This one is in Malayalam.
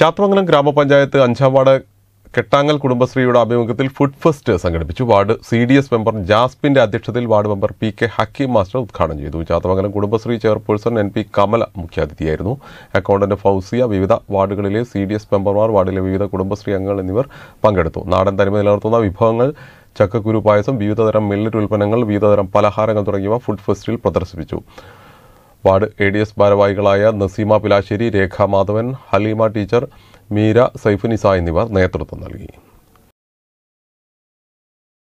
ചാത്തമംഗലം ഗ്രാമപഞ്ചായത്ത് അഞ്ചാം വാർഡ് കെട്ടാങ്ങൽ കുടുംബശ്രീയുടെ ആഭിമുഖ്യത്തിൽ ഫുഡ് ഫെസ്റ്റ് സംഘടിപ്പിച്ചു ward C D S member ജാസ്പിന്റെ അധ്യക്ഷതയിൽ ward member P K Hakeem master ഉദ്ഘാടനം ചെയ്തു Chathamangalam Kudumbashree chairperson N P Kamala മുഖ്യാതിഥിയായിരുന്നു അക്കൗണ്ടന്റ് ഫൗസിയ വിവിധ വാർഡുകളിലെ സി ഡി എസ് മെമ്പർമാർ വാർഡിലെ വിവിധ കുടുംബശ്രീ അംഗങ്ങൾ എന്നിവർ പങ്കെടുത്തു നാടൻ തനിമ നിലനിർത്തുന്ന വിഭവങ്ങൾ ചക്കക്കുരു പായസം വിവിധതരം മില്ലറ്റ് ഉൽപ്പന്നങ്ങൾ വിവിധതരം പലഹാരങ്ങൾ തുടങ്ങിയവ ഫുഡ് ഫെസ്റ്റിൽ പ്രദർശിപ്പിച്ചു വാർഡ് എ ഡി എസ് ഭാരവാഹികളായ നസീമ പിലാശ്ശേരി രേഖാ മാധവൻ ഹലീമ ടീച്ചർ മീര സൈഫുനിസ എന്നിവർ നേതൃത്വം നൽകി